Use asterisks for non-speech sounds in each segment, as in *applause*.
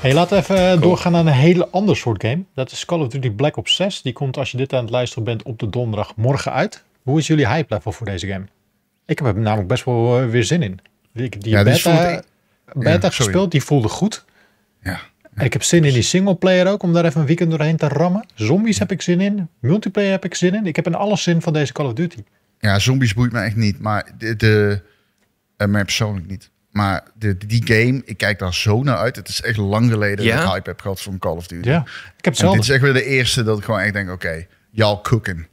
Hey, laten we even eh, doorgaan naar een hele ander soort game. Dat is Call of Duty Black Ops 6. Die komt als je dit aan het luisteren bent op de donderdagmorgen uit. Hoe is jullie hype level voor deze game? Ik heb er namelijk best wel eh, weer zin in. die beta, beta gespeeld, die voelde goed. Ja. En ik heb zin in die singleplayer ook, om daar even een weekend doorheen te rammen. Zombies heb ik zin in, multiplayer heb ik zin in. Ik heb in alles zin van deze Call of Duty. Ja, zombies boeit me echt niet, maar de, de eh, mij persoonlijk niet. Maar de, die game, ik kijk daar zo naar uit. Het is echt lang geleden dat ik hype heb gehad voor Call of Duty. Ja, ik heb het en Dit is echt weer de eerste dat ik gewoon echt denk, oké, okay, y'all cooking.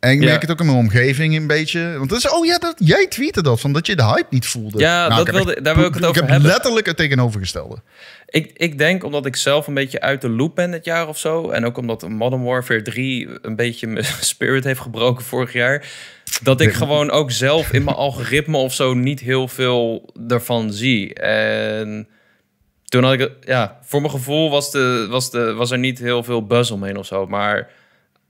En ik merk het ook in mijn omgeving een beetje. Want dat is, oh ja, dat, jij tweette dat, van dat je de hype niet voelde. Ja, nou, dat wilde, daar wil ik het over ik heb letterlijk het tegenovergestelde. Ik, ik denk omdat ik zelf een beetje uit de loop ben dit jaar of zo. En ook omdat Modern Warfare 3 een beetje mijn *laughs* spirit heeft gebroken vorig jaar. Dat ik gewoon ook zelf in mijn algoritme of zo niet heel veel ervan zie. En toen had ik, ja, voor mijn gevoel was, de, was, de, was er niet heel veel buzz omheen of zo. Maar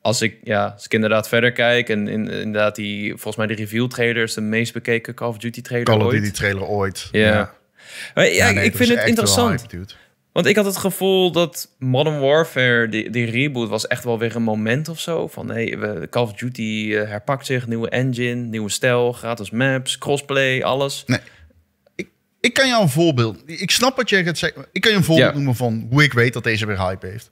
als ik, ja, als ik inderdaad verder kijk en in, inderdaad die, volgens mij de reveal trailer de meest bekeken Call of Duty trailer Call of Duty trailer ooit. Ja. ja. ik vind het interessant. Want ik had het gevoel dat Modern Warfare, die, die reboot, was echt wel weer een moment of zo. Van hé, we Call of Duty eh, herpakt zich, nieuwe engine, nieuwe stijl, gratis maps, crossplay, alles. Nee, ik, ik kan jou een voorbeeld. Ik snap wat jij gaat zeggen. Ik kan je een voorbeeld noemen van hoe ik weet dat deze weer hype heeft.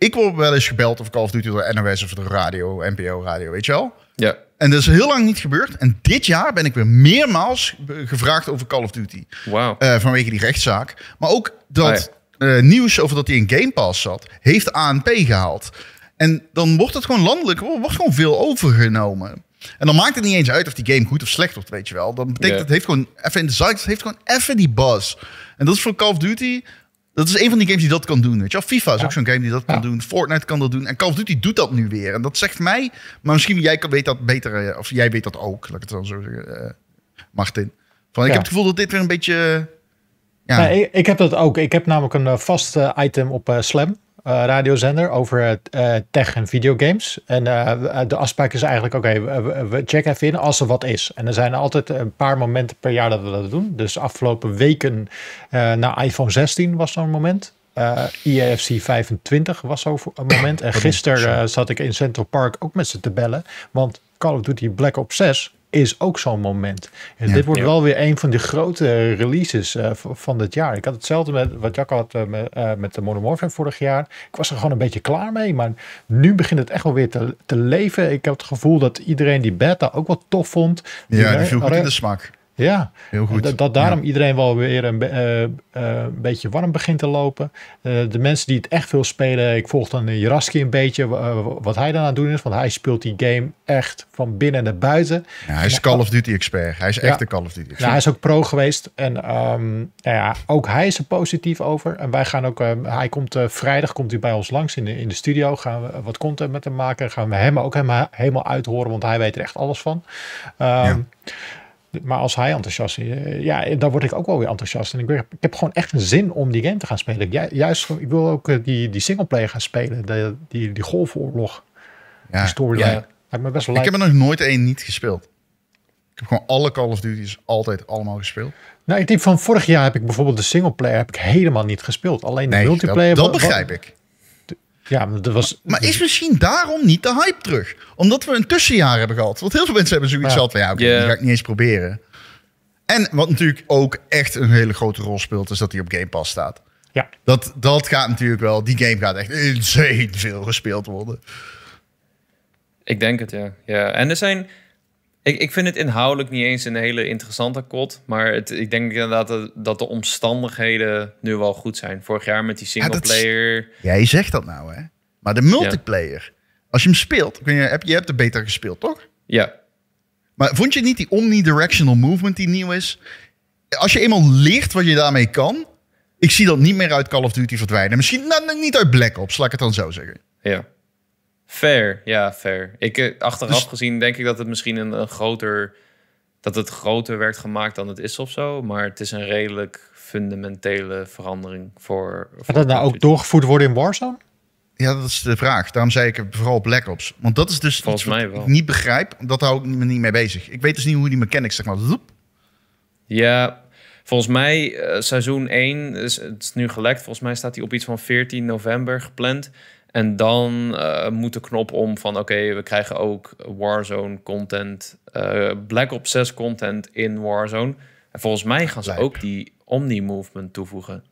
Ik word wel eens gebeld of Call of Duty door NOS of de radio, NPO radio, weet je wel? Ja. En dat is heel lang niet gebeurd. En dit jaar ben ik weer meermaals gevraagd over Call of Duty. Wauw. Eh, vanwege die rechtszaak. Maar ook dat ah, eh, nieuws over dat hij in Game Pass zat, heeft ANP gehaald. En dan wordt het gewoon landelijk, wordt gewoon veel overgenomen. En dan maakt het niet eens uit of die game goed of slecht wordt, weet je wel. Dan betekent dat het heeft gewoon even in de zaak, heeft gewoon even die buzz. En dat is voor Call of Duty dat is een van die games die dat kan doen. Weet je FIFA is ook zo'n game die dat kan doen. Fortnite kan dat doen. En Call of Duty doet dat nu weer. En dat zegt mij, maar misschien jij weet dat beter. Eh, of jij weet dat ook, laat ik het dan zo zeggen, eh, Martin. Van, ik heb het gevoel dat dit weer een beetje... Ja. ik, heb dat ook. Ik heb namelijk een eh, vast item op Slam. Eh, radiozender over eh, tech en videogames. En eh, de afspraak is eigenlijk, oké, we checken even in als er wat is. En er zijn altijd een paar momenten per jaar dat we dat doen. Dus afgelopen weken na iPhone 16 was zo'n moment. Uh, IAFC 25 was zo'n moment. En oh, gisteren zat ik in Central Park ook met ze te bellen. Want Call of Duty Black Ops 6 is ook zo'n moment. dit wordt wel weer een van de grote releases eh, van dit jaar. Ik had hetzelfde met wat Jack had eh, eh, met, de Modern Warfare vorig jaar. Ik was er gewoon een beetje klaar mee, maar nu begint het echt wel weer te, te leven. Ik heb het gevoel dat iedereen die beta ook wel tof vond. ja, die viel goed in de smaak. Ja, heel goed. Dat, dat daarom iedereen wel weer eh, eh, een, beetje warm begint te lopen. Eh, de mensen die het echt veel spelen, ik volg dan Jaraski een beetje, wat hij dan aan doen is. Want hij speelt die game echt van binnen naar buiten. Ja, hij is Call of Duty expert. Hij is echt een Call of Duty expert. Nou, hij is ook pro geweest. En ehm, nou ja, ook hij is er positief over. En wij gaan ook, hij komt vrijdag komt hij bij ons langs in de, in de studio. Gaan we wat content met hem maken. Gaan we hem ook helemaal, helemaal uithoren, want hij weet er echt alles van. Um, maar als hij enthousiast is, eh, ja, dan word ik ook wel weer enthousiast. En ik, ik heb gewoon echt een zin om die game te gaan spelen. juist, ik wil ook eh, die, die singleplayer gaan spelen. De, die, die golfoorlog. Ja, die storyline. Ja. Lijkt me best wel ik heb er nog nooit één niet gespeeld. Ik heb gewoon alle Call of Duty's altijd allemaal gespeeld. Nou, ik denk van vorig jaar heb ik bijvoorbeeld de singleplayer heb ik helemaal niet gespeeld. Alleen de multiplayer. dat begrijp ik. Ja, maar was... Maar, is misschien daarom niet de hype terug? Omdat we een tussenjaar hebben gehad. Want heel veel mensen hebben zoiets gehad van... Ja, oké, die ga ik niet eens proberen. En wat natuurlijk ook echt een hele grote rol speelt... is dat hij op Game Pass staat. Ja. Dat, dat gaat natuurlijk wel... Die game gaat echt insane veel gespeeld worden. Ik denk het, ja. ja. En er zijn... Ik, ik vind het inhoudelijk niet eens een hele interessante kot. Maar het, ik denk inderdaad dat, dat de omstandigheden nu wel goed zijn. Vorig jaar met die singleplayer. Ja, Jij zegt dat nou, hè? Maar de multiplayer, als je hem speelt, je, heb, je hebt de beta gespeeld, toch? Ja. Maar vond je niet die omnidirectional movement die nieuw is? Als je eenmaal ligt wat je daarmee kan, ik zie dat niet meer uit Call of Duty verdwijnen. Misschien nou, niet uit Black Ops, laat ik het dan zo zeggen. Ja. Fair, ja, fair. Ik, eh, achteraf dus- gezien denk ik dat het misschien een, groter... dat het groter werd gemaakt dan het is of zo. Maar het is een redelijk fundamentele verandering voor... Gaat dat nou ook doorgevoerd worden in Warzone? Ja, dat is de vraag. Daarom zei ik vooral op Black Ops. Want dat is dus Volgens mij niet begrijp. Dat hou ik me niet mee bezig. Ik weet dus niet hoe die mechanics zeg maar... Ja, Volgens mij, eh, seizoen 1, is, het is nu gelekt. Volgens mij staat hij op iets van 14 november gepland. En dan eh, moet de knop om van oké, we krijgen ook Warzone content, eh, Black Ops 6 content in Warzone. En volgens mij gaan ze ook die Omni-movement toevoegen.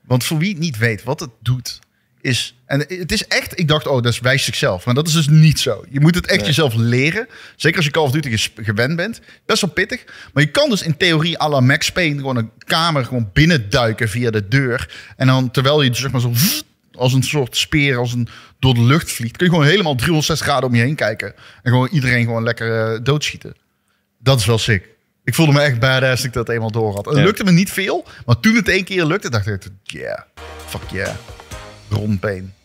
Want voor wie het niet weet wat het doet, is. En het is echt, ik dacht, oh, dat is wijs zichzelf. Maar dat is dus niet zo. Je moet het echt jezelf leren. Zeker als je Call of Duty gewend bent. Best wel pittig. Maar je kan dus in theorie à la Max gewoon een kamer gewoon binnenduiken via de deur. En dan terwijl je dus zeg maar zo als een soort speer, als een door de lucht vliegt. Kun je gewoon helemaal 360 graden om je heen kijken. En gewoon iedereen gewoon lekker eh, doodschieten. Dat is wel sick. Ik voelde me echt badass dat ik dat eenmaal door had. het lukte me niet veel, maar toen het één keer lukte, dacht ik, yeah, fuck yeah. rondbeen.